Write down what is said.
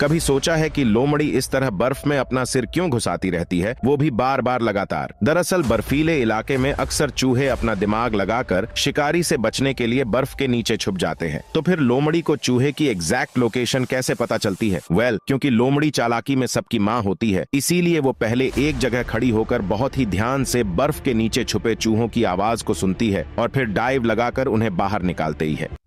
कभी सोचा है कि लोमड़ी इस तरह बर्फ में अपना सिर क्यों घुसाती रहती है वो भी बार बार लगातार दरअसल बर्फीले इलाके में अक्सर चूहे अपना दिमाग लगाकर शिकारी से बचने के लिए बर्फ के नीचे छुप जाते हैं तो फिर लोमड़ी को चूहे की एग्जैक्ट लोकेशन कैसे पता चलती है वेल well, लोमड़ी चालाकी में सबकी माँ होती है इसीलिए वो पहले एक जगह खड़ी होकर बहुत ही ध्यान से बर्फ के नीचे छुपे चूहों की आवाज को सुनती है और फिर डाइव लगाकर उन्हें बाहर निकालते ही है